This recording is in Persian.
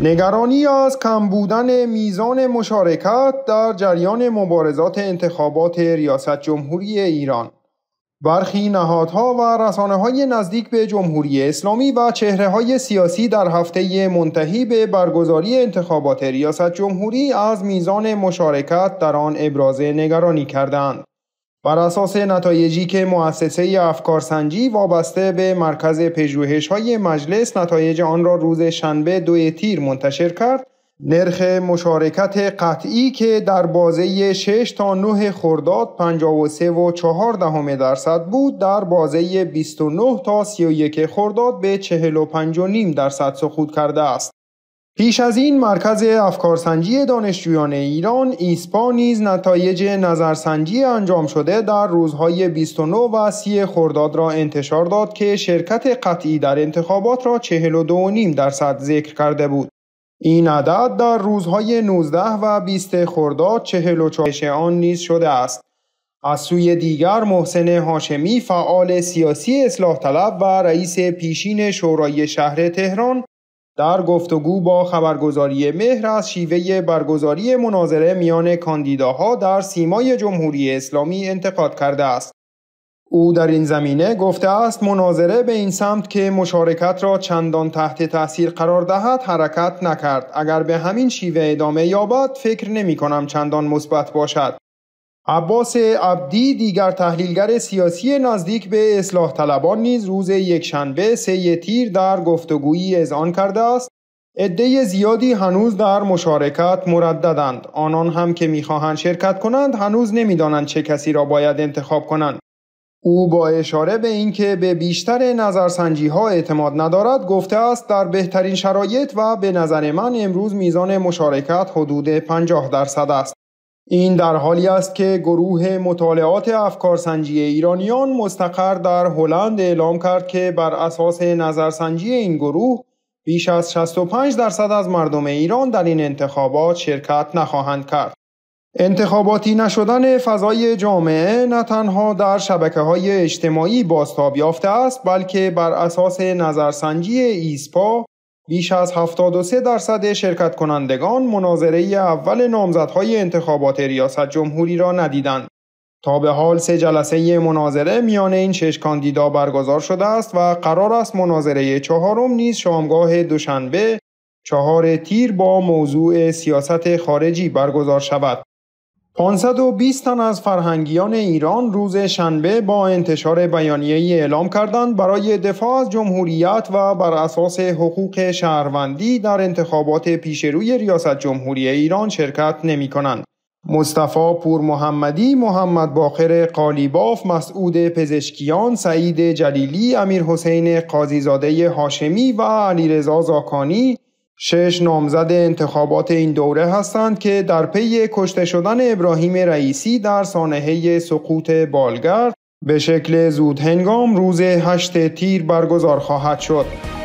نگرانی از کم بودن میزان مشارکت در جریان مبارزات انتخابات ریاست جمهوری ایران برخی نهادها و رسانه های نزدیک به جمهوری اسلامی و چهره های سیاسی در هفته منتهی به برگزاری انتخابات ریاست جمهوری از میزان مشارکت در آن ابراز نگرانی کردند. بر اساس نتایجی که مؤسسه افکارسنجی وابسته به مرکز پژوهش‌های مجلس نتایج آن را روز شنبه دو تیر منتشر کرد نرخ مشارکت قطعی که در بازه 6 تا 9 خرداد 53 و 4 درصد بود در بازه 29 تا 31 خرداد به 45 و درصد سقوط کرده است پیش از این مرکز افکارسنجی دانشجویان ایران ایسپا نیز نتایج نظرسنجی انجام شده در روزهای 29 و 30 خرداد را انتشار داد که شرکت قطعی در انتخابات را 42.5 درصد ذکر کرده بود. این عدد در روزهای 19 و 20 خرداد 44 آن نیز شده است. از سوی دیگر محسن هاشمی فعال سیاسی اصلاح طلب و رئیس پیشین شورای شهر تهران در گفتگو با خبرگزاری مهر از شیوه برگزاری مناظره میان کاندیداها در سیمای جمهوری اسلامی انتقاد کرده است. او در این زمینه گفته است مناظره به این سمت که مشارکت را چندان تحت تاثیر قرار دهد حرکت نکرد اگر به همین شیوه ادامه یابد فکر نمی کنم چندان مثبت باشد عباس عبدی دیگر تحلیلگر سیاسی نزدیک به اصلاح طلبان نیز روز یکشنبه سه تیر در گفتگویی اذعان کرده است عده زیادی هنوز در مشارکت مرددند آنان هم که میخواهند شرکت کنند هنوز نمیدانند چه کسی را باید انتخاب کنند او با اشاره به اینکه به بیشتر نظرسنجی ها اعتماد ندارد گفته است در بهترین شرایط و به نظر من امروز میزان مشارکت حدود 50 درصد است این در حالی است که گروه مطالعات افکارسنجی ایرانیان مستقر در هلند اعلام کرد که بر اساس نظرسنجی این گروه بیش از 65 درصد از مردم ایران در این انتخابات شرکت نخواهند کرد. انتخاباتی نشدن فضای جامعه نه تنها در شبکه های اجتماعی بازتاب یافته است بلکه بر اساس نظرسنجی ایسپا بیش از 73 درصد شرکت کنندگان مناظره اول نامزدهای انتخابات ریاست جمهوری را ندیدند. تا به حال سه جلسه مناظره میان این شش کاندیدا برگزار شده است و قرار است مناظره چهارم نیز شامگاه دوشنبه چهار تیر با موضوع سیاست خارجی برگزار شود. 520 تن از فرهنگیان ایران روز شنبه با انتشار ای اعلام کردند برای دفاع از جمهوریت و بر اساس حقوق شهروندی در انتخابات پیشروی ریاست جمهوری ایران شرکت نمی کنند. مصطفی پور محمدی، محمد باخر قالیباف، مسعود پزشکیان، سعید جلیلی، امیر حسین قاضیزاده هاشمی و علیرضا زاکانی شش نامزد انتخابات این دوره هستند که در پی کشته شدن ابراهیم رئیسی در سانحه سقوط بالگرد به شکل زود هنگام روز 8 تیر برگزار خواهد شد.